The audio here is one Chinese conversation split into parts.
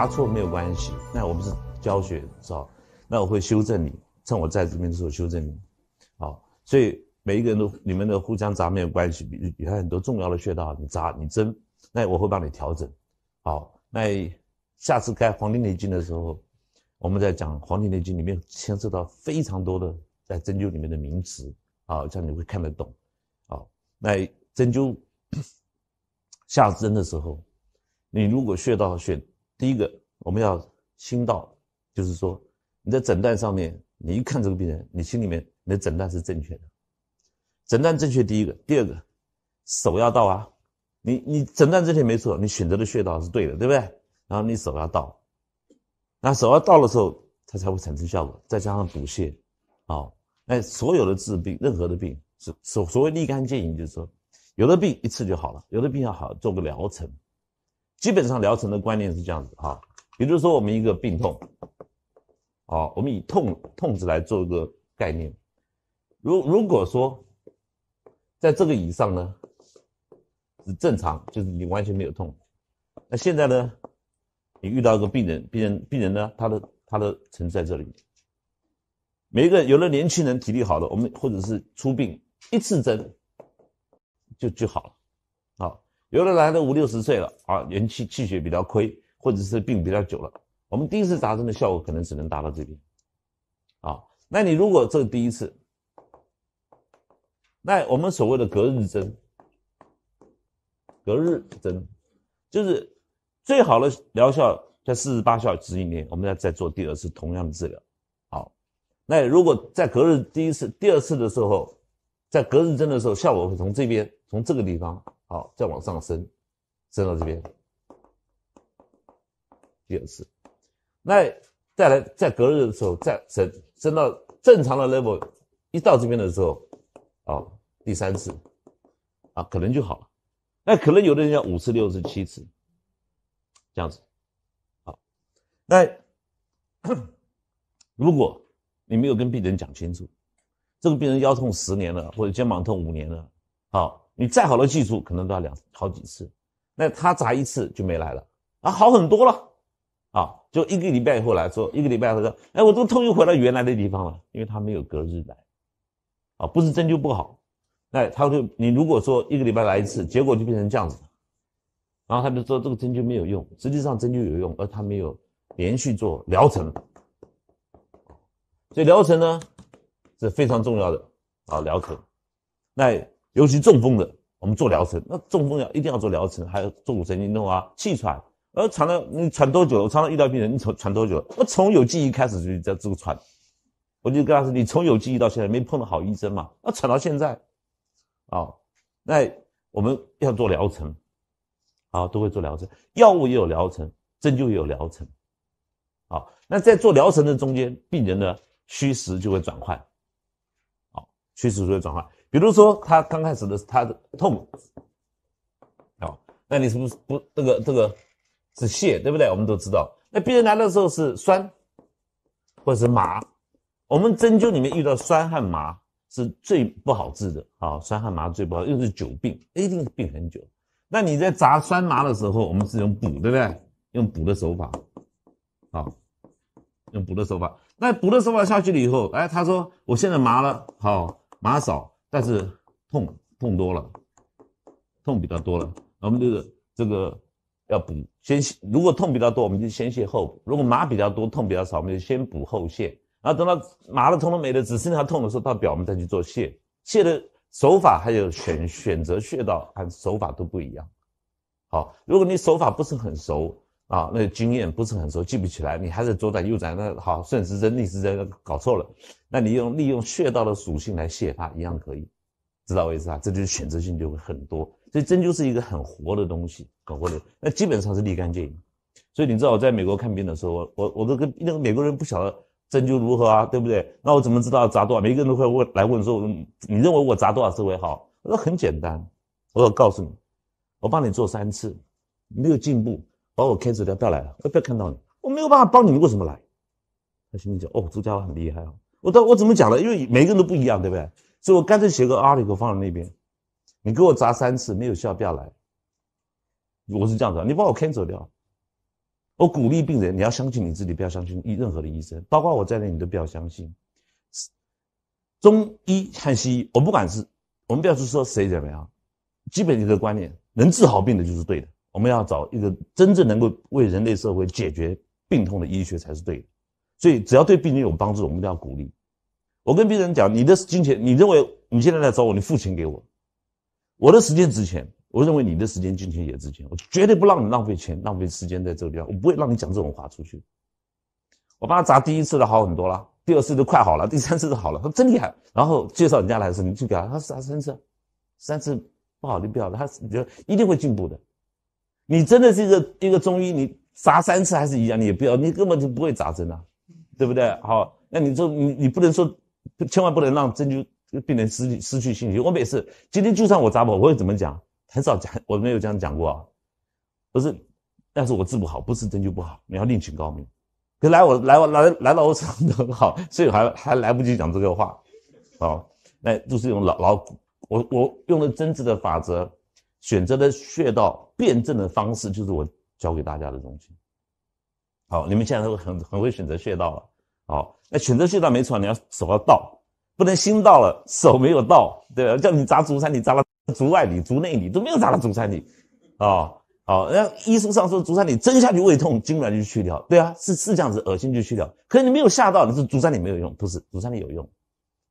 答错没有关系，那我们是教学，是吧？那我会修正你，趁我在这边的时候修正你，好。所以每一个人都你们的互相砸没有关系。比比如很多重要的穴道，你砸你针，那我会帮你调整，好。那下次开《黄帝内经》的时候，我们在讲《黄帝内经》里面牵涉到非常多的在针灸里面的名词，啊，这样你会看得懂，好。那针灸下针的时候，你如果穴道选。第一个，我们要心到，就是说你在诊断上面，你一看这个病人，你心里面你的诊断是正确的，诊断正确。第一个，第二个，手要到啊，你你诊断之前没错，你选择的穴道是对的，对不对？然后你手要到，那手要到的时候，它才会产生效果。再加上补泻，啊，那所有的治病，任何的病，所所所谓立竿见影，就是说，有的病一次就好了，有的病要好做个疗程。基本上疗程的观念是这样子哈，比如说我们一个病痛，啊，我们以痛痛治来做一个概念。如如果说在这个以上呢，是正常，就是你完全没有痛。那现在呢，你遇到一个病人，病人病人呢，他的他的存在这里。每一个有了年轻人体力好的，我们或者是出病一次针就就好了。有的来的五六十岁了啊，元气气血比较亏，或者是病比较久了，我们第一次扎针的效果可能只能达到这边啊。那你如果这第一次，那我们所谓的隔日针，隔日针就是最好的疗效在四十八小时以内，我们要再做第二次同样的治疗。好，那如果在隔日第一次、第二次的时候，在隔日针的时候，效果会从这边，从这个地方。好，再往上升，升到这边，第二次。那再来，在隔日的时候再升，升到正常的 level，一到这边的时候，啊，第三次，啊，可能就好了。那可能有的人要五次、六次、七次，这样子。好，那 如果你没有跟病人讲清楚，这个病人腰痛十年了，或者肩膀痛五年了，好。你再好的技术，可能都要两好几次，那他砸一次就没来了啊，好很多了，啊，就一个礼拜以后来说，一个礼拜后说，哎，我这个痛又回到原来的地方了，因为他没有隔日来，啊，不是针灸不好，那他就你如果说一个礼拜来一次，结果就变成这样子，然后他就说这个针灸没有用，实际上针灸有用，而他没有连续做疗程，所以疗程呢是非常重要的啊，疗程，那。尤其中风的，我们做疗程。那中风要一定要做疗程，还有坐骨神经痛啊，气喘，呃，喘了你喘多久？常常遇到病人，你喘喘多久？我从有记忆开始就在这个喘，我就跟他说：“你从有记忆到现在没碰到好医生嘛，那喘到现在，啊，那我们要做疗程，啊，都会做疗程，药物也有疗程，针灸也有疗程，啊，那在做疗程的中间，病人的虚实就会转换，啊，虚实就会转换。”比如说他刚开始的他的痛，好，那你是不是不这个这个是泻对不对？我们都知道，那病人来的时候是酸或者是麻，我们针灸里面遇到酸和麻是最不好治的，啊，酸和麻最不好，又是久病，一定是病很久。那你在扎酸麻的时候，我们是用补，对不对？用补的手法，好，用补的手法。那补的手法下去了以后，哎，他说我现在麻了，好麻少。但是痛痛多了，痛比较多了，我们就是这个要补先泻。如果痛比较多，我们就先泻后补；如果麻比较多，痛比较少，我们就先补后泻。然后等到麻了、痛了没了，只剩下痛的时候，到表我们再去做泻。泻的手法还有选选择穴道和手法都不一样。好，如果你手法不是很熟。啊，那经验不是很熟，记不起来，你还是左转右转，那好，顺时针逆时针搞错了，那你用利用穴道的属性来泻它一样可以，知道我意思啊？这就是选择性就会很多，所以针灸是一个很活的东西，搞活的，那基本上是立竿见影。所以你知道我在美国看病的时候，我我我都跟那个美国人不晓得针灸如何啊，对不对？那我怎么知道扎多少？每个人都会问来问说，你认为我扎多少次为好？我说很简单，我告诉你，我帮你做三次，没有进步。把我开 l 掉，不要来了，我不要看到你，我没有办法帮你们，为什么来？他心里讲哦，这家伙很厉害啊！我到我怎么讲了？因为每个人都不一样，对不对？所以我干脆写个 article 放在那边，你给我砸三次没有效，不要来。我是这样子，你把我 cancel 掉。我鼓励病人，你要相信你自己，不要相信医任何的医生，包括我在内，你都不要相信中医和西医。我不管是，我们不要去说谁怎么样，基本你个观念，能治好病的就是对的。我们要找一个真正能够为人类社会解决病痛的医学才是对的，所以只要对病人有帮助，我们都要鼓励。我跟病人讲，你的金钱，你认为你现在来找我，你付钱给我，我的时间值钱，我认为你的时间金钱也值钱，我绝对不让你浪费钱、浪费时间在这个地方，我不会让你讲这种话出去。我帮他扎第一次的好很多了，第二次都快好了，第三次都好了，他真厉害。然后介绍人家来的时候，你去给他，他扎三次，三次不好，你不要他，你就一定会进步的。你真的是一个一个中医，你扎三次还是一样，你也不要，你根本就不会扎针啊，对不对？好，那你说你你不能说，千万不能让针灸病人失去失去信心。我每次今天就算我扎不好，我会怎么讲？很少讲，我没有这样讲过啊。不是，但是我治不好，不是针灸不好，你要另请高明。可来我来我来来到我身上很好，所以还还来不及讲这个话，哦，那都是用老老我我用的针治的法则。选择的穴道辩证的方式就是我教给大家的东西。好，你们现在都很很会选择穴道了。好，那选择穴道没错，你要手要到，不能心到了手没有到，对吧？叫你扎足三里，扎到足外里、足内里都没有扎到足三里。啊，好，那医书上说足三里针下去胃痛，痉挛就去掉，对啊，是是这样子，恶心就去掉。可是你没有下到，你说足三里没有用，不是，足三里有用，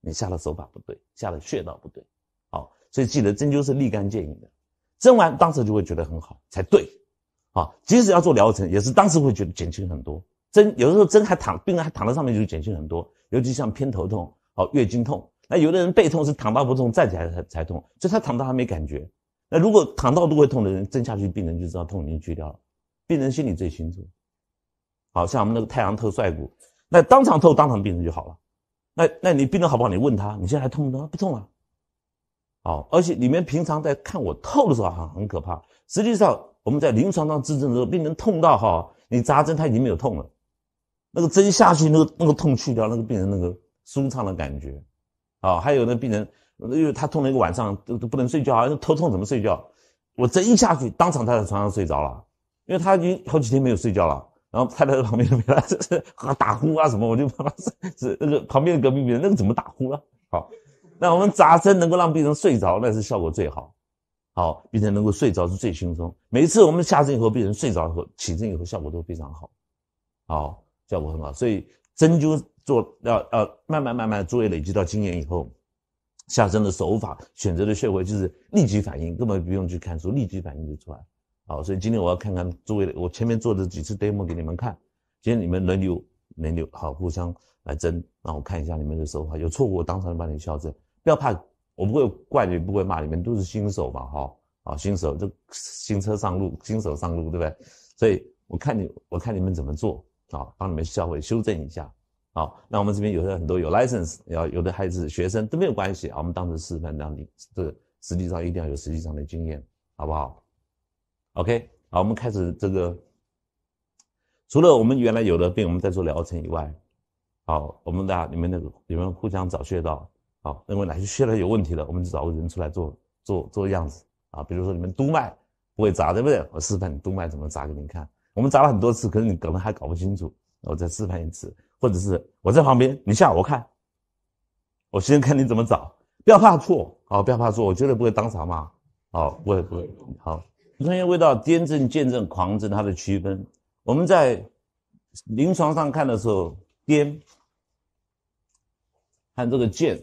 你下的手法不对，下的穴道不对。好，所以记得针灸是立竿见影的。针完当时就会觉得很好才对，啊，即使要做疗程，也是当时会觉得减轻很多。针有的时候针还躺，病人还躺在上面就减轻很多，尤其像偏头痛、哦月经痛，那有的人背痛是躺到不痛，站起来才才痛，所以他躺到还没感觉。那如果躺到都会痛的人，针下去病人就知道痛已经去掉了，病人心里最清楚。好像我们那个太阳透帅骨，那当场透当场病人就好了，那那你病人好不好？你问他，你现在还痛不痛？不痛啊。哦，而且你们平常在看我透的时候，哈，很可怕。实际上，我们在临床上治症的时候，病人痛到哈，你扎针他已经没有痛了，那个针下去，那个那个痛去掉，那个病人那个舒畅的感觉，啊，还有那病人，因为他痛了一个晚上，都都不能睡觉，啊，头痛怎么睡觉？我针一下去，当场他在床上睡着了，因为他已经好几天没有睡觉了。然后他太在旁边 那个打呼啊什么，我就怕他 是是那个旁边的隔壁病人那个怎么打呼了？好。那我们扎针能够让病人睡着，那是效果最好。好，病人能够睡着是最轻松。每次我们下针以后，病人睡着以后，起针以后效果都非常好，好，效果很好。所以针灸做要要慢慢慢慢，诸位累积到经验以后，下针的手法选择的穴位就是立即反应，根本不用去看书，立即反应就出来。好，所以今天我要看看诸位，我前面做的几次 demo 给你们看。今天你们轮流轮流好，互相来针，让我看一下你们的手法有错误，我当场帮你校正。不要怕，我不会怪你，不会骂你们，都是新手嘛，哈，啊，新手就新车上路，新手上路，对不对？所以我看你，我看你们怎么做啊，帮你们稍微修正一下，好，那我们这边有的很多有 license，要有的孩子学生都没有关系，我们当成示范，让你这实际上一定要有实际上的经验，好不好？OK，好，我们开始这个，除了我们原来有的病我们在做疗程以外，好，我们的你们那个你们互相找穴道。认为哪些穴呢有问题的，我们就找个人出来做做做样子啊。比如说你们督脉不会扎，对不对？我示范你督脉怎么扎给您看。我们扎了很多次，可是你可能还搞不清楚。我再示范一次，或者是我在旁边，你下我看。我先看你怎么找，不要怕错，啊，不要怕错，我绝对不会当场骂，好，不会不会。好，关于味道癫症、健正、狂症它的区分，我们在临床上看的时候，癫和这个健。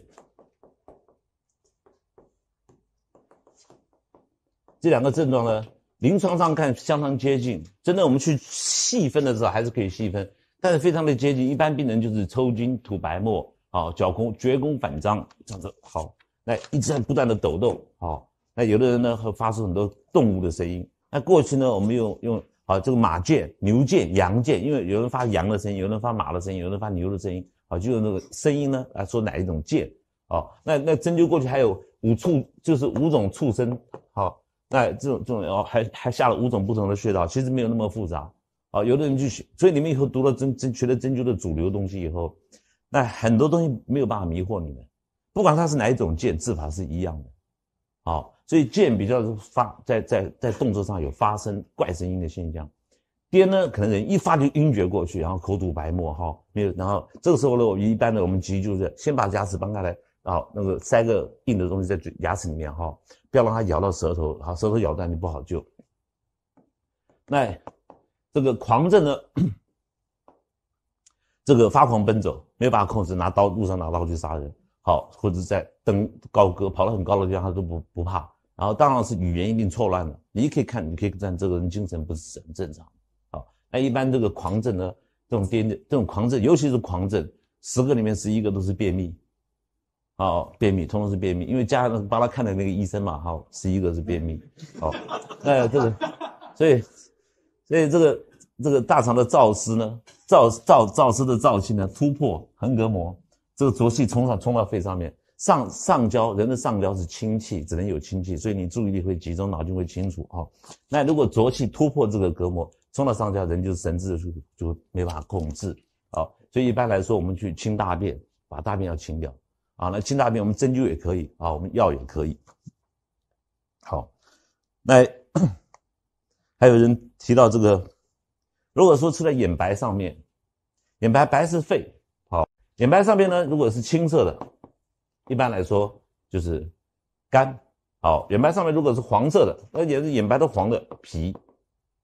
这两个症状呢，临床上看相当接近。真的，我们去细分的时候还是可以细分，但是非常的接近。一般病人就是抽筋、吐白沫，啊，脚弓、脚弓反张，样子好，那一直在不断的抖动，哦，那有的人呢会发出很多动物的声音。那过去呢，我们用用啊这个马腱、牛腱、羊腱，因为有人发羊的声音，有人发马的声音，有人发牛的声音，啊，就用那个声音呢来说哪一种腱，啊，那那针灸过去还有五畜，就是五种畜生。那这种这种哦，还还下了五种不同的穴道，其实没有那么复杂啊。有的人就学，所以你们以后读了针针学了针灸的主流东西以后，那很多东西没有办法迷惑你们。不管它是哪一种剑，治法是一样的。好，所以剑比较是发在在在动作上有发生怪声音的现象。颠呢，可能人一发就晕厥过去，然后口吐白沫哈，没有。然后这个时候呢，我们一般的我们急救是先把牙齿搬开来。好，那个塞个硬的东西在嘴牙齿里面哈，不要让它咬到舌头，好，舌头咬断你不好救。那这个狂症呢？这个发狂奔走，没有办法控制，拿刀路上拿刀去杀人，好，或者在登高歌，跑到很高的地方他都不不怕。然后当然是语言一定错乱了，你可以看，你可以看这个人精神不是很正常。好，那一般这个狂症呢，这种癫这种狂症，尤其是狂症，十个里面十一个都是便秘。哦，便秘，通通是便秘，因为加上帮他看的那个医生嘛，哦，十一个是便秘，好，哎，这个，所以，所以这个这个大肠的燥湿呢，燥燥燥湿的燥气呢，突破横膈膜，这个浊气冲上冲到肺上面，上上焦，人的上焦是清气，只能有清气，所以你注意力会集中，脑筋会清楚，哦，那如果浊气突破这个隔膜，冲到上焦，人就神志就就没办法控制，好，所以一般来说，我们去清大便，把大便要清掉。啊，那清大便我们针灸也可以啊，我们药也可以。好，那 还有人提到这个，如果说吃在眼白上面，眼白白是肺，好，眼白上面呢，如果是青色的，一般来说就是肝，好，眼白上面如果是黄色的，而且是眼白都黄的，皮，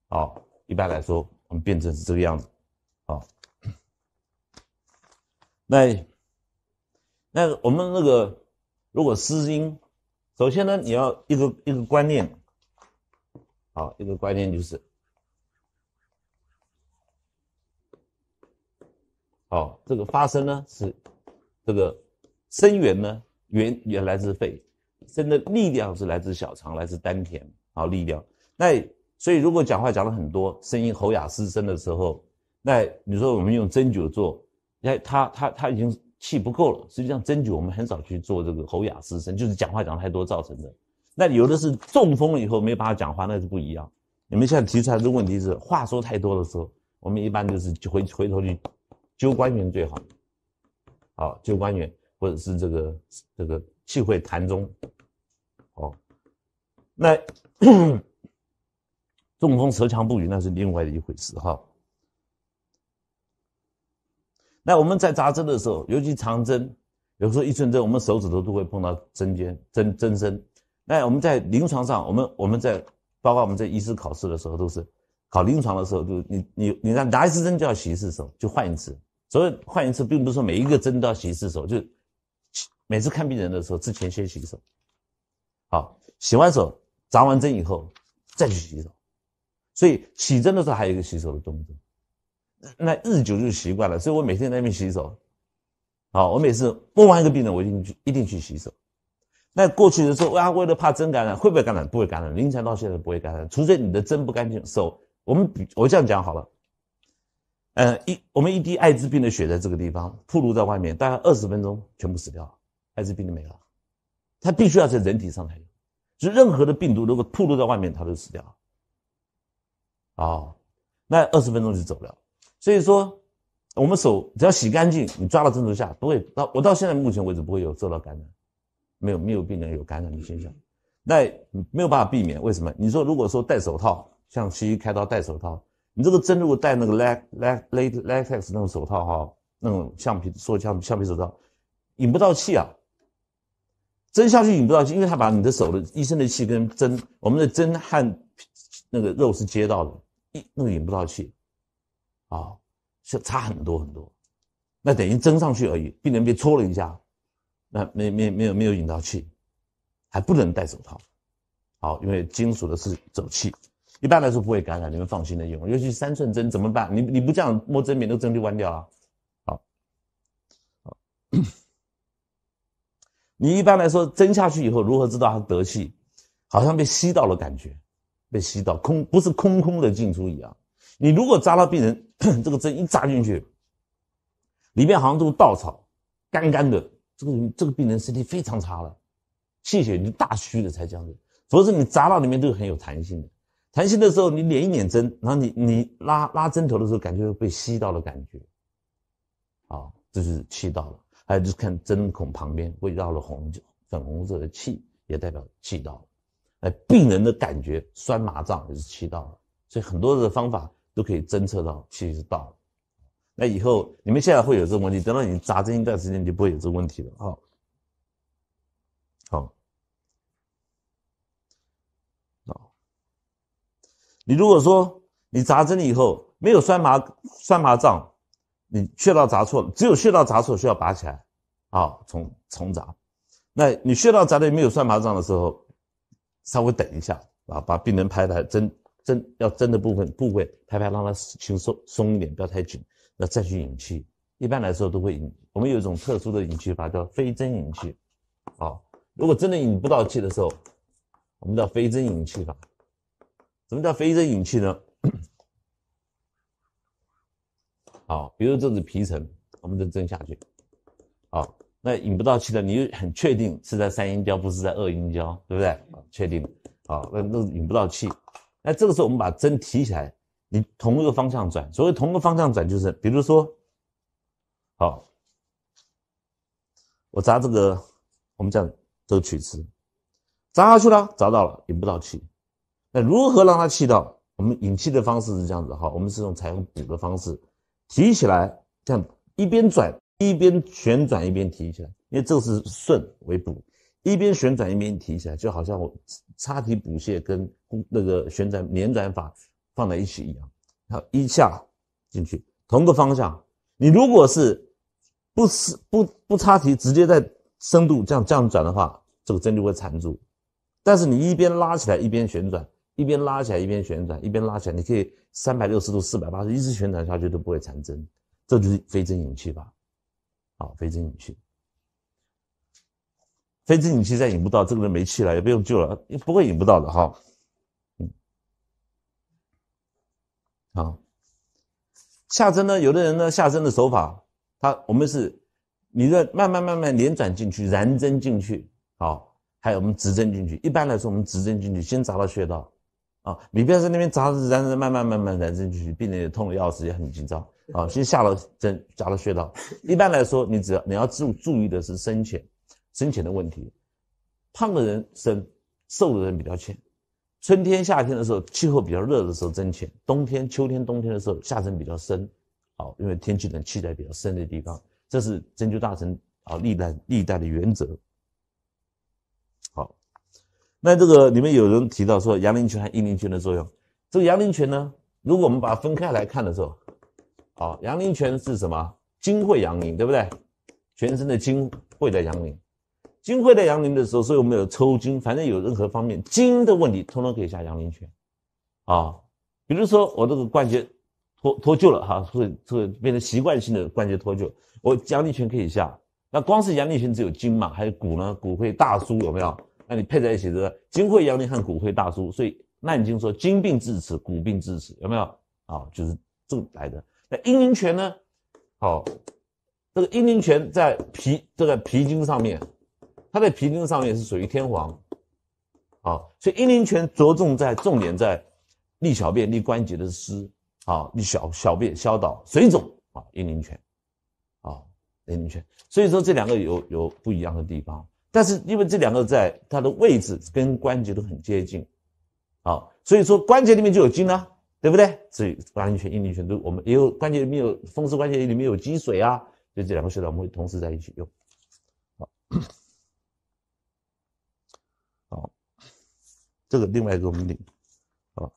哦，一般来说我们变成是这个样子，好，那。那我们那个，如果湿音，首先呢，你要一个一个观念，好，一个观念就是，好，这个发声呢是这个声源呢，源源来自肺，声的力量是来自小肠，来自丹田好，力量。那所以如果讲话讲了很多，声音喉哑失声的时候，那你说我们用针灸做，那他他他已经。气不够了，实际上针灸我们很少去做这个喉哑失声，就是讲话讲太多造成的。那有的是中风了以后没办法讲话，那是不一样。你们现在提出来的问题是话说太多的时候，我们一般就是回回头去灸关元最好，好灸关元，或者是这个这个气会痰中，哦，那 中风舌强不语那是另外的一回事哈。那我们在扎针的时候，尤其长针，有时候一寸针，我们手指头都会碰到针尖、针针身。那我们在临床上，我们我们在包括我们在医师考试的时候，都是考临床的时候，就你你你看拿一次针就要洗一次手，就换一次。所以换一次，并不是说每一个针都要洗一次手，就每次看病人的时候之前先洗手。好，洗完手扎完针以后再去洗手，所以洗针的时候还有一个洗手的动作。那日久就习惯了，所以我每天在那边洗手，好，我每次摸完一个病人，我一定去一定去洗手。那过去的时候，啊，为了怕真感染，会不会感染？不会感染，临床到现在不会感染，除非你的针不干净，手。我们比我这样讲好了，嗯，一我们一滴艾滋病的血在这个地方暴露在外面，大概二十分钟全部死掉了，艾滋病就没了。它必须要在人体上才，就任何的病毒如果暴露在外面，它都死掉了。哦，那二十分钟就走不了。所以说，我们手只要洗干净，你抓到针头下不会到。我到现在目前为止不会有受到感染，没有没有病人有感染的现象。那没有办法避免，为什么？你说如果说戴手套，像西医开刀戴手套，你这个针如果戴那个 la la latex 那种手套哈，那种橡皮说橡橡皮手套，引不到气啊。针下去引不到气，因为他把你的手的医生的气跟针我们的针和那个肉是接到的，一那个引不到气。啊，是差很多很多，那等于针上去而已。病人被戳了一下，那没没没有没有引到气，还不能戴手套，好，因为金属的是走气，一般来说不会感染，你们放心的用。尤其三寸针怎么办？你你不这样摸针柄，那针就弯掉了。好，好，你一般来说针下去以后如何知道它得气？好像被吸到了感觉，被吸到空不是空空的进出一样。你如果扎到病人，这个针一扎进去，里面好像都是稻草，干干的。这个这个病人身体非常差了，气血已经大虚了才这样子。否则你扎到里面都是很有弹性的，弹性的时候你捻一捻针，然后你你拉拉针头的时候，感觉被吸到了感觉，啊，这就是气到了。还有就是看针孔旁边会绕了红酒，粉红色的气，也代表气到了。哎，病人的感觉酸麻胀也是气到了，所以很多的方法。都可以侦测到，其实到了。那以后你们现在会有这个问题，等到你扎针一段时间，就不会有这个问题了。啊。好，好。你如果说你扎针了以后没有酸麻酸麻胀，你穴道扎错了，只有穴道扎错需要拔起来，啊，重重扎。那你穴道扎的没有酸麻胀的时候，稍微等一下啊，把病人拍拍针。针要针的部分部位拍拍，让它轻松松一点，不要太紧。那再去引气，一般来说都会引。我们有一种特殊的引气法，叫非针引气。好，如果真的引不到气的时候，我们叫非针引气法。什么叫非针引气呢？好，比如这是皮层，我们再针下去。好，那引不到气的，你很确定是在三阴交，不是在二阴交，对不对？确定。好，那那引不到气。那这个时候我们把针提起来，你同一个方向转，所谓同一个方向转就是，比如说，好，我扎这个，我们讲这个曲池，扎下去了，扎到了引不到气，那如何让它气到？我们引气的方式是这样子，哈，我们是用采用补的方式，提起来，样一边转一边旋转一边提起来，因为这个是顺为补。一边旋转一边提起来，就好像我插提补泻跟那个旋转捻转法放在一起一样。好，一下进去，同个方向。你如果是不是不不插提，直接在深度这样这样转的话，这个针就会缠住。但是你一边拉起来一边旋转，一边拉起来一边旋转，一边拉起来，你可以三百六十度、四百八十一直旋转下去都不会缠针，这就是非针引气法。好，非针引气。非针引气再引不到，这个人没气了，也不用救了，也不会引不到的哈。嗯，好，下针呢？有的人呢，下针的手法，他我们是，你在慢慢慢慢连转进去，燃针进去，好，还有我们直针进去。一般来说，我们直针进去，先扎到穴道，啊，你不要在那边扎，燃着，慢慢慢慢燃针进去，病人也痛的要死，也很紧张，啊，先下了针，扎了穴道。一般来说，你只要你要注注意的是深浅。深浅的问题，胖的人深，瘦的人比较浅。春天、夏天的时候，气候比较热的时候，增浅；冬天、秋天、冬天的时候，下沉比较深。好，因为天气冷，气在比较深的地方。这是针灸大臣啊，历代历代的原则。好，那这个里面有人提到说阳陵泉和阴陵泉的作用。这个阳陵泉呢，如果我们把它分开来看的时候，哦，阳陵泉是什么？金会阳陵，对不对？全身的金会的阳陵。金匮在阳陵的时候，所以我们有抽筋。反正有任何方面筋的问题，通通可以下阳陵泉，啊，比如说我这个关节脱脱臼了哈，所以变成习惯性的关节脱臼，我阳陵泉可以下。那光是阳陵泉只有筋嘛？还有骨呢？骨会大疏有没有？那你配在一起的金匮阳陵和骨会大疏，所以《难经》说筋病致此，骨病致此，有没有？啊，就是这么来的。那阴陵泉呢？好，这个阴陵泉在皮这个皮筋上面。它在脾经上面是属于天皇，啊，所以阴陵泉着重在重点在利小便、利关节的湿，啊，利小小便消导水肿啊，阴陵泉，啊，阴陵泉，所以说这两个有有不一样的地方，但是因为这两个在它的位置跟关节都很接近，啊，所以说关节里面就有筋呢，对不对？所以关节阴陵泉都我们也有关节里面有风湿关节里面有积水啊，所以这两个穴道我们会同时在一起用。这个另外一个目的，啊，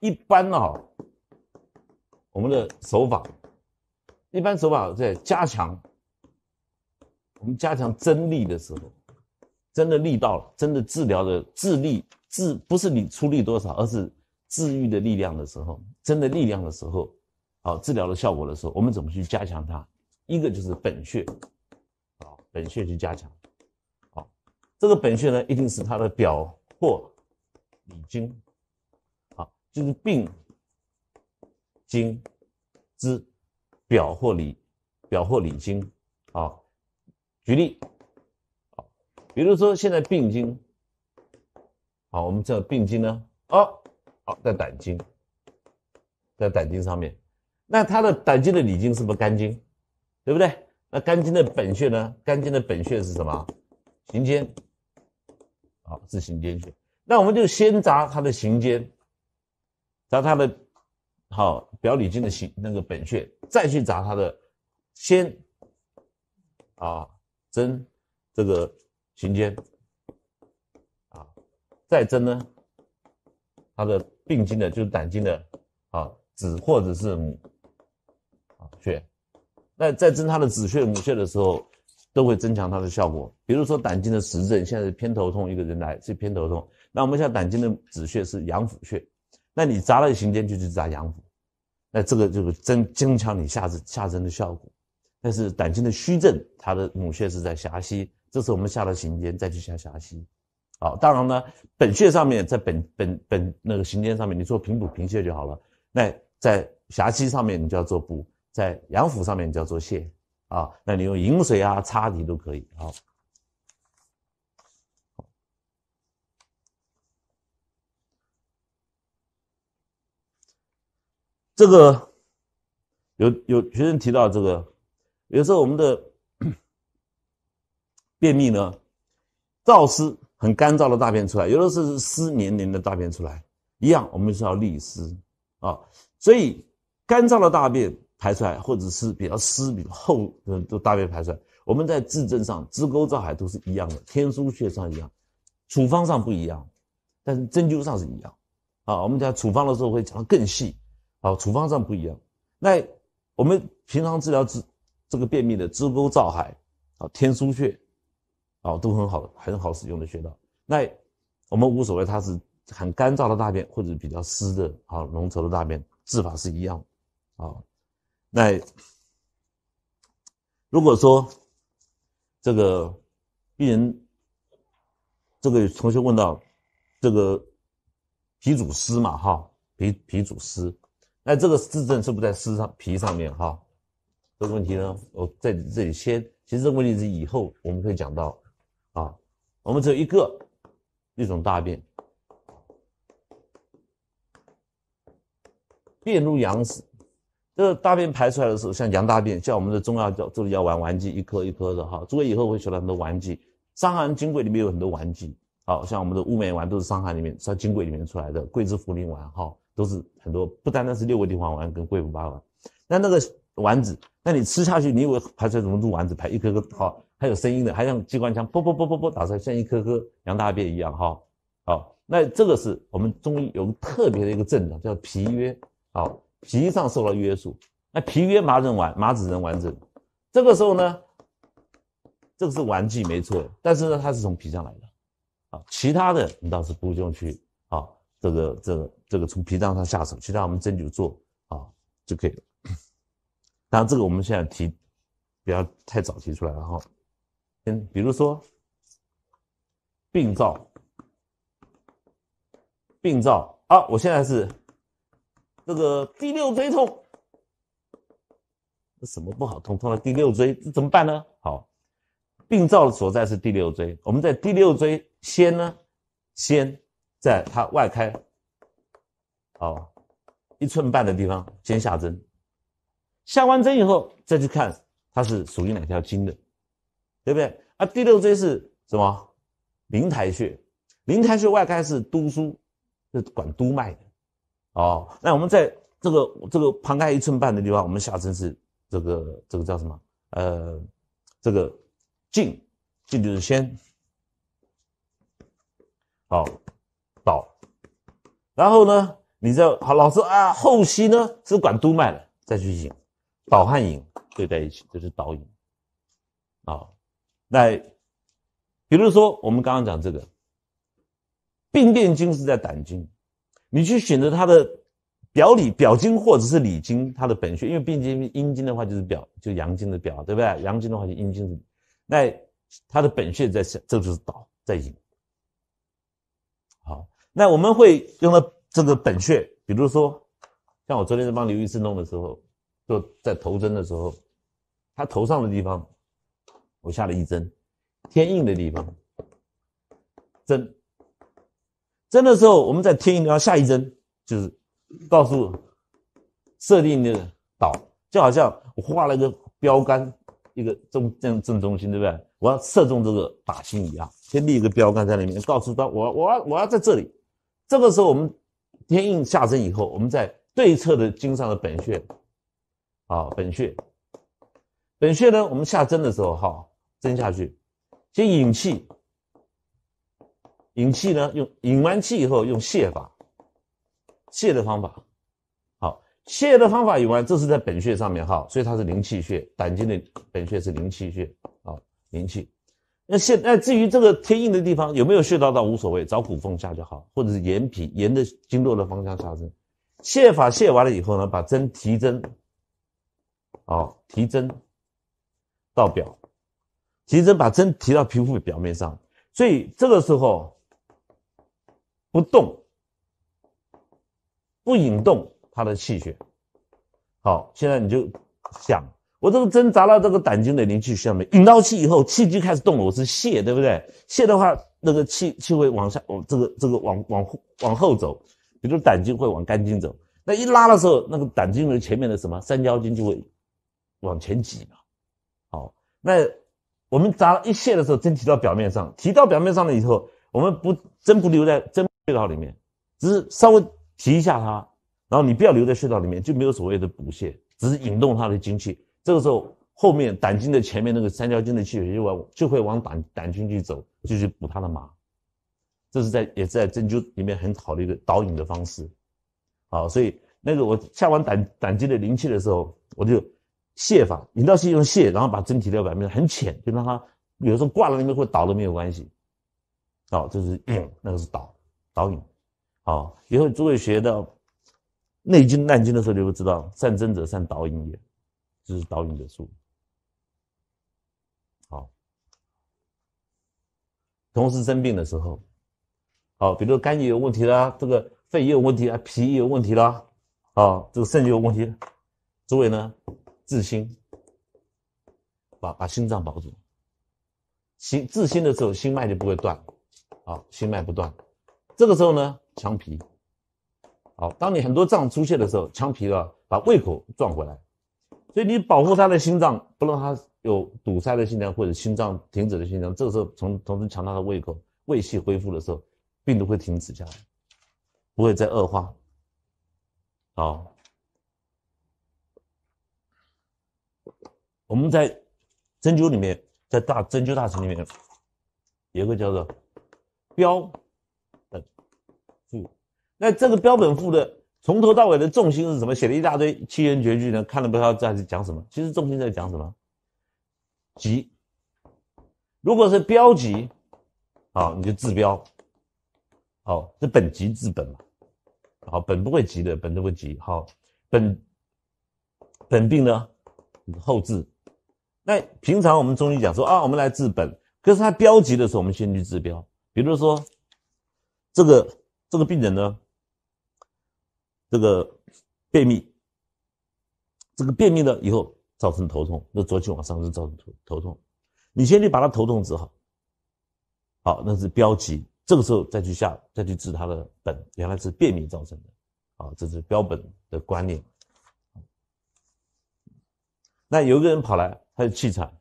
一般呢，我们的手法，一般手法在加强，我们加强真力的时候，真的力到了，真的治疗的治力治不是你出力多少，而是治愈的力量的时候，真的力量的时候，啊，治疗的效果的时候，我们怎么去加强它？一个就是本穴。本穴去加强，好，这个本穴呢，一定是它的表或里经，啊，就是病经、之表或里表或里经，啊，举例，好，比如说现在病经，好，我们叫病经呢，哦，好，在胆经，在胆经上面，那它的胆经的里经是不是肝经，对不对？那肝经的本穴呢？肝经的本穴是什么？行间，好，是行间穴。那我们就先扎他的行间，扎他的好表里经的行那个本穴，再去扎他的先啊针这个行间啊，再针呢他的病经的就是胆经的啊子或者是母啊穴。那在针它的子穴母穴的时候，都会增强它的效果。比如说胆经的实症，现在偏头痛一个人来是偏头痛。那我们像胆经的子穴是阳府穴，那你扎了行间就去扎阳府，那这个就是增增强你下肢下针的效果。但是胆经的虚症，它的母穴是在侠溪，这是我们下了行间再去下侠溪。好，当然呢，本穴上面在本本本那个行间上面，你做平补平泻就好了。那在狭溪上面，你就要做补。在阳腹上面叫做泻啊，那你用饮水啊、擦地都可以。啊。这个有有学生提到，这个有时候我们的便秘呢，燥湿很干燥的大便出来，有的是湿黏黏的大便出来，一样我们是要利湿啊，所以干燥的大便。排出来，或者是比较湿、比较厚，的都大便排出来。我们在治症上，支沟、照海都是一样的，天枢、穴上一样，处方上不一样，但是针灸上是一样。啊，我们讲处方的时候会讲得更细。啊，处方上不一样。那我们平常治疗支这个便秘的支沟、照海，啊，天枢穴，啊，都很好、很好使用的穴道。那我们无所谓，它是很干燥的大便，或者比较湿的啊，浓稠的大便，治法是一样。啊。那如果说这个病人，这个同学问到这个脾主湿嘛，哈，脾脾主湿，那这个湿症是不是在湿上，脾上面哈？这个问题呢，我在这里先，其实这个问题是以后我们可以讲到啊。我们只有一个一种大便，便如羊屎。这个、大便排出来的时候，像羊大便，像我们的中药叫这里叫丸丸剂，一颗一颗的哈。诸位以后会学到很多丸剂，伤寒金匮里面有很多丸剂，好像我们的乌梅丸都是伤寒里面伤金匮里面出来的，桂枝茯苓丸哈，都是很多，不单单是六味地黄丸跟桂附八丸。那那个丸子，那你吃下去，你以为排出来什么肉丸子排？一颗颗好，还有声音的，还像机关枪，啵啵啵啵啵打出来，像一颗颗羊大便一样哈。好，那这个是我们中医有个特别的一个症状，叫脾约啊。脾上受到约束，那脾约麻仁丸、麻子仁丸子，这个时候呢，这个是丸剂没错，但是呢，它是从脾上来的，啊，其他的你倒是不用去啊，这个、这个、这个从脾脏上下手，其他我们针灸做啊就可以了。当然，这个我们现在提，不要太早提出来了哈。嗯，比如说病灶，病灶啊，我现在是。这个第六椎痛，这什么不好痛？痛到第六椎，这怎么办呢？好，病灶的所在是第六椎。我们在第六椎先呢，先在它外开，哦，一寸半的地方先下针。下完针以后，再去看它是属于哪条经的，对不对？啊，第六椎是什么？灵台穴，灵台穴外开是督枢，是管督脉的。哦，那我们在这个这个旁开一寸半的地方，我们下针是这个这个叫什么？呃，这个进进就是先好导，然后呢，你知道好老师啊，后溪呢是管督脉的，再去引导汗引对在一起，这是导引啊。那比如说我们刚刚讲这个病变经是在胆经。你去选择它的表里表经或者是里经，它的本穴，因为病经阴经的话就是表，就阳经的表，对不对？阳经的话就阴经，那它的本穴在这就是导在引。好，那我们会用到这个本穴，比如说，像我昨天在帮刘医师弄的时候，就在头针的时候，他头上的地方，我下了一针，天印的地方，针。针的时候，我们在天印后下一针，就是告诉设定的导，就好像我画了一个标杆，一个中正正中心，对不对？我要射中这个靶心一样，先立一个标杆在里面，告诉它我我要我要在这里。这个时候我们天印下针以后，我们在对侧的经上的本穴，啊本穴，本穴呢，我们下针的时候哈，针下去先引气。引气呢？用引完气以后用泻法，泻的方法。好，泻的方法引完，这是在本穴上面哈，所以它是灵气穴，胆经的本穴是灵气穴啊。灵气。那现那至于这个贴印的地方有没有穴道，到无所谓，找骨缝下就好，或者是沿皮沿着经络的方向下针。泻法泻完了以后呢，把针提针，哦，提针到表，提针把针提到皮肤表面上，所以这个时候。不动，不引动他的气血。好，现在你就想，我这个针扎到这个胆经的灵气穴上面，引到气以后，气就开始动了。我是泄，对不对？泄的话，那个气气会往下，往这个这个往往往后走。比如胆经会往肝经走，那一拉的时候，那个胆经的前面的什么三焦经就会往前挤嘛。好，那我们扎一泄的时候，针提到表面上，提到表面上了以后，我们不针不留在针。穴道里面，只是稍微提一下它，然后你不要留在穴道里面，就没有所谓的补泻，只是引动它的精气。这个时候，后面胆经的前面那个三焦经的气血就往就会往胆胆经去走，就去补它的麻。这是在也是在针灸里面很考虑的导引的方式。好，所以那个我下完胆胆经的灵气的时候，我就泻法引到是用泻，然后把针提到表面很浅，就让它有时候挂了那边或倒了没有关系。好，这是那个是倒。导引，好以后诸位学到《内经》《难经》的时候，就会知道善针者善导引也，就是导引的术。好，同时生病的时候，好，比如肝也有问题啦，这个肺也有问题啊，脾也有问题啦，啊，这个肾就有问题，诸位呢自心把把心脏保住，心自心的时候，心脉就不会断，啊，心脉不断。这个时候呢，强脾，好，当你很多脏出现的时候，强脾啊，把胃口转回来，所以你保护他的心脏，不让他有堵塞的心脏或者心脏停止的心脏，这个时候从同时强大的胃口，胃气恢复的时候，病毒会停止下来，不会再恶化。好，我们在针灸里面，在大针灸大成里面，有个叫做标。那这个标本赋的从头到尾的重心是什么？写了一大堆七言绝句呢，看了不知道在讲什么。其实重心在讲什么？急。如果是标级，啊，你就治标。好，是本级治本嘛。好，本不会急的，本都不急。好，本本病呢后治。那平常我们中医讲说啊，我们来治本。可是他标级的时候，我们先去治标。比如说这个这个病人呢。这个便秘，这个便秘呢以后造成头痛，那浊气往上就造成头头痛。你先去把他头痛治好，好，那是标级。这个时候再去下再去治他的本，原来是便秘造成的。啊，这是标本的观念。那有一个人跑来，他有气喘，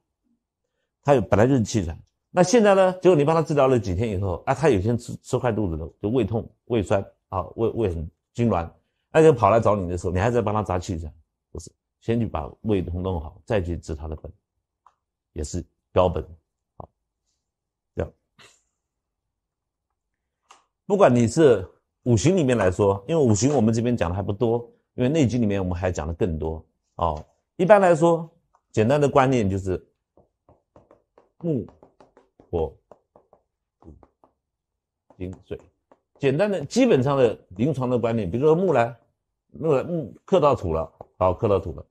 他有本来就是气喘。那现在呢，结果你帮他治疗了几天以后，啊，他有些吃吃坏肚子了，就胃痛、胃酸啊，胃胃很痉挛。那就跑来找你的时候，你还在帮他扎气针，不是？先去把胃通弄好，再去治他的本，也是标本。好，样，不管你是五行里面来说，因为五行我们这边讲的还不多，因为内经里面我们还讲的更多哦。一般来说，简单的观念就是木、火、金、水。简单的、基本上的临床的观念，比如说木来。那个木克到土了，好克到土了，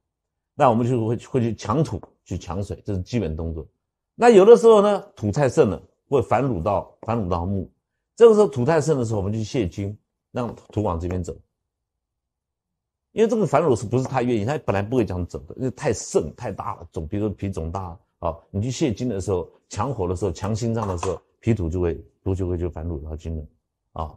那我们就会会去抢土，去抢水，这是基本动作。那有的时候呢，土太盛了，会反乳到反乳到木。这个时候土太盛的时候，我们去泄金，让土往这边走。因为这个反乳是不是他愿意？他本来不会讲走的，因为太盛太大了肿，比如说脾肿大啊，你去泄金的时候，强火的时候，强心脏的时候，脾土就会土就会就反乳到金了啊。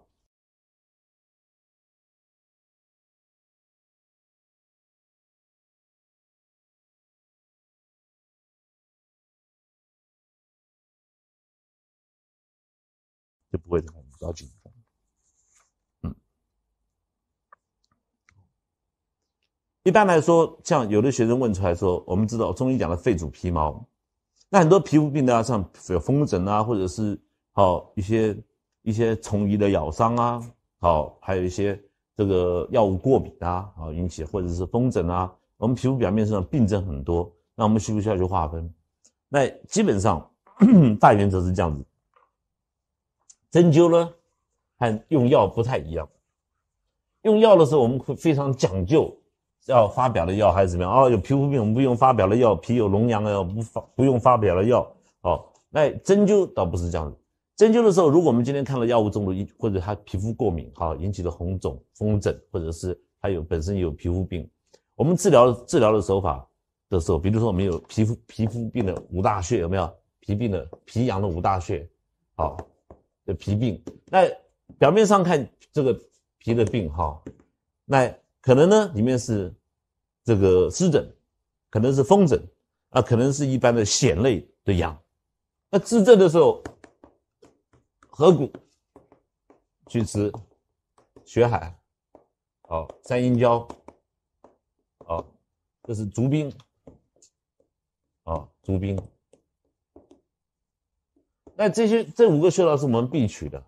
就不会让我们遭惊风。嗯，一般来说，像有的学生问出来说，我们知道中医讲的肺主皮毛，那很多皮肤病的啊，像有风疹啊，或者是好一些一些虫蚁的咬伤啊，好还有一些这个药物过敏啊，啊引起或者是风疹啊，我们皮肤表面上病症很多，那我们需不需要去划分？那基本上 大原则是这样子。针灸呢，和用药不太一样。用药的时候，我们会非常讲究，要发表的药还是怎么样？哦，有皮肤病，我们不用发表的药；皮有脓阳的药，不发不用发表的药。哦，那针灸倒不是这样的。针灸的时候，如果我们今天看了药物中毒，或者他皮肤过敏，哈，引起的红肿、风疹，或者是他有本身有皮肤病，我们治疗治疗的手法的时候，比如说我们有皮肤皮肤病的五大穴，有没有？皮病的皮阳的五大穴，好。的皮病，那表面上看这个皮的病哈，那可能呢里面是这个湿疹，可能是风疹啊，可能是一般的癣类的痒。那治症的时候，合谷、去吃血海，哦，三阴交，哦，这是足冰，啊，足冰。那这些这五个穴道是我们必取的，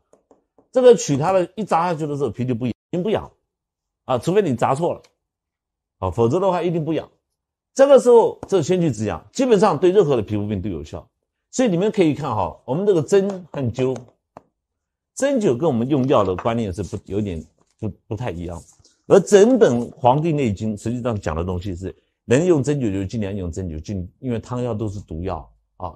这个取它的一扎下去的时候，皮就不痒，经不痒啊，除非你扎错了，啊，否则的话一定不痒。这个时候就先去止痒，基本上对任何的皮肤病都有效。所以你们可以看哈，我们这个针和灸，针灸跟我们用药的观念是不有点不不太一样。而整本《黄帝内经》实际上讲的东西是，能用针灸就尽量用针灸，尽因为汤药都是毒药。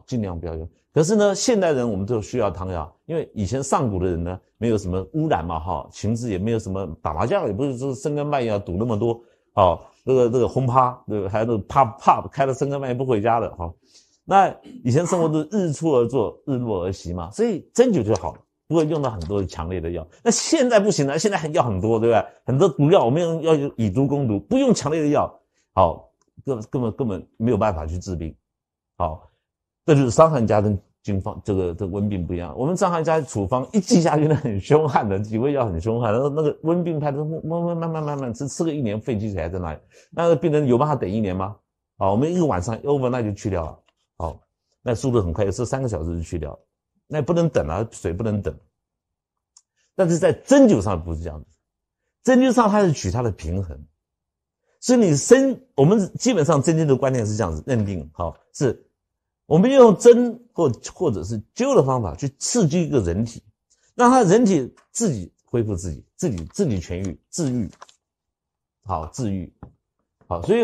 尽量不要用。可是呢，现代人我们都需要汤药，因为以前上古的人呢，没有什么污染嘛，哈，情志也没有什么打麻将，也不是说深更半夜要赌那么多，哦，这个这个轰趴，对，还有那个啪啪，开了深更半夜不回家的，哈。那以前生活是日出而作，日落而息嘛，所以针灸就好，了，不会用到很多强烈的药。那现在不行了，现在药很多，对吧？很多毒药，我们用要以毒攻毒，不用强烈的药，好，根根本根本没有办法去治病，好。这就是伤寒家跟经方这个这温病不一样。我们伤寒家处方一剂下去，那很凶悍的几味药很凶悍，然后那个温病派的慢慢慢慢慢慢，吃，吃个一年，肺积水还在那里。那个病人有办法等一年吗？啊，我们一个晚上 over，那就去掉了。好，那速度很快，有时候三个小时就去掉。那不能等了，水不能等。但是在针灸上不是这样子，针灸上它是取它的平衡。所以你身，我们基本上针灸的观念是这样子认定，好是。我们用针或或者是灸的方法去刺激一个人体，让他人体自己恢复自己，自己自己痊愈、治愈，好治愈，好。所以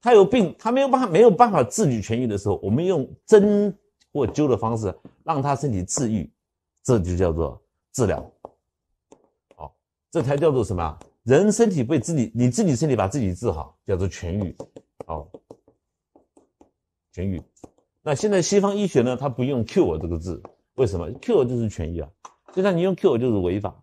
他有病，他没有办没有办法自己痊愈的时候，我们用针或灸的方式让他身体治愈，这就叫做治疗，好，这才叫做什么？人身体被自己你自己身体把自己治好，叫做痊愈，好，痊愈。那现在西方医学呢？它不用 cure 这个字，为什么 cure 就是痊愈啊？就像你用 cure 就是违法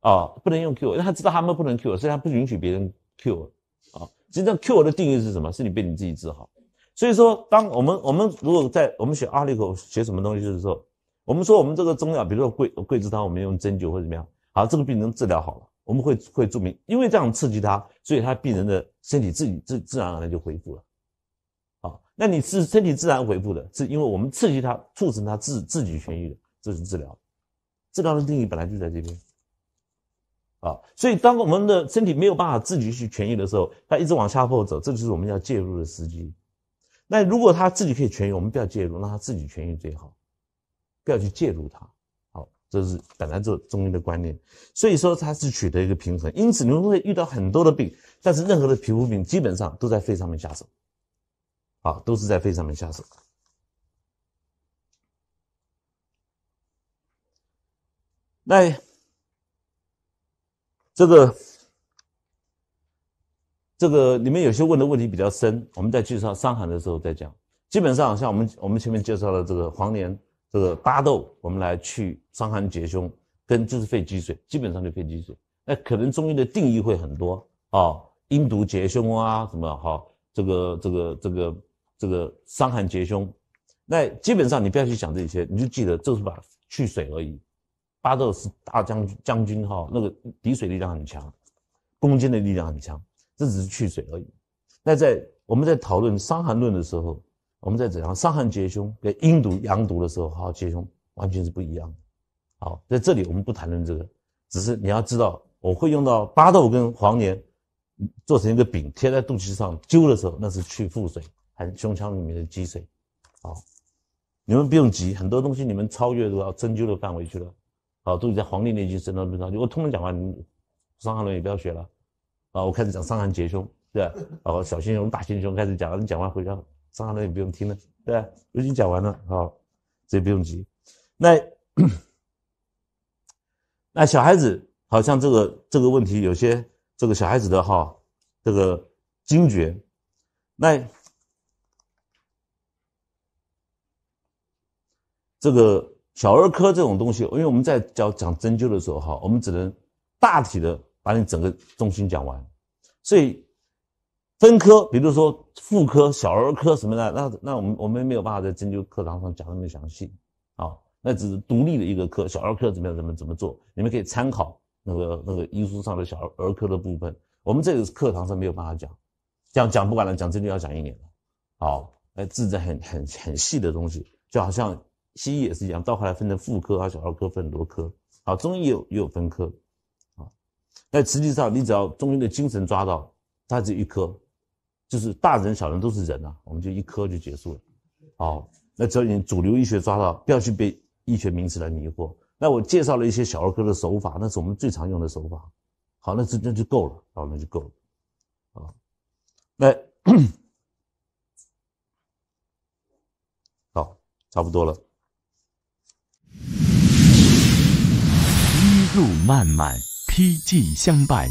啊，不能用 cure，因为他知道他们不能 cure，所以他不允许别人 cure，啊，实际上 cure 的定义是什么？是你被你自己治好。所以说，当我们我们如果在我们学阿里口学什么东西，就是说，我们说我们这个中药，比如说桂桂枝汤，我们用针灸或者怎么样，好，这个病人治疗好了，我们会会注明，因为这样刺激他，所以他病人的身体自己自自然而然就恢复了。那你是身体自然恢复的，是因为我们刺激它，促成它自自己痊愈的，这是治疗。治疗的定义本来就在这边，啊，所以当我们的身体没有办法自己去痊愈的时候，它一直往下坡走，这就是我们要介入的时机。那如果它自己可以痊愈，我们不要介入，让它自己痊愈最好，不要去介入它。好，这是本来这中医的观念。所以说它是取得一个平衡。因此，你们会遇到很多的病，但是任何的皮肤病基本上都在肺上面下手。啊，都是在肺上面下手。那这个这个里面有些问的问题比较深，我们在介绍伤寒的时候再讲。基本上像我们我们前面介绍了这个黄连这个巴豆，我们来去伤寒结胸，跟就是肺积水，基本上就肺积水。那可能中医的定义会很多啊，阴毒结胸啊什么哈，这个这个这个。这个伤寒结胸，那基本上你不要去想这些，你就记得就是把去水而已。巴豆是大将将军哈，那个滴水力量很强，攻坚的力量很强，这只是去水而已。那在我们在讨论伤寒论的时候，我们在怎样伤寒结胸跟阴毒阳毒的时候，哈结胸完全是不一样的。好，在这里我们不谈论这个，只是你要知道，我会用到巴豆跟黄连做成一个饼贴在肚脐上灸的时候，那是去腹水。胸腔里面的积水，好，你们不用急，很多东西你们超越到针灸的范围去了，好，都在《黄帝内经》、《伤寒论》上。如果通通讲完《伤寒论》也不要学了，啊，我开始讲伤寒结胸，对吧？啊，小心胸、大心胸开始讲，你讲完回家《伤寒论》也不用听了，对吧？如今讲完了，好，这不用急。那那小孩子好像这个这个问题，有些这个小孩子的哈，这个惊厥，那。这个小儿科这种东西，因为我们在教讲针灸的时候，哈，我们只能大体的把你整个中心讲完，所以分科，比如说妇科、小儿科什么的，那那我们我们没有办法在针灸课堂上讲那么详细，啊，那只是独立的一个科，小儿科怎么样怎么怎么做，你们可以参考那个那个医书上的小儿科的部分，我们这个课堂上没有办法讲，讲讲不完了，讲针灸要讲一年，啊，哎，字字很很很细的东西，就好像。西医也是一样，到后来分成妇科啊、小儿科分很多科啊，中医也有也有分科啊。但实际上，你只要中医的精神抓到，它只有一科，就是大人、小人都是人啊，我们就一科就结束了。好，那只要你主流医学抓到，不要去被医学名词来迷惑。那我介绍了一些小儿科的手法，那是我们最常用的手法。好，那这那就够了，好，那就够了。啊，那 好，差不多了。路漫漫，披荆相伴。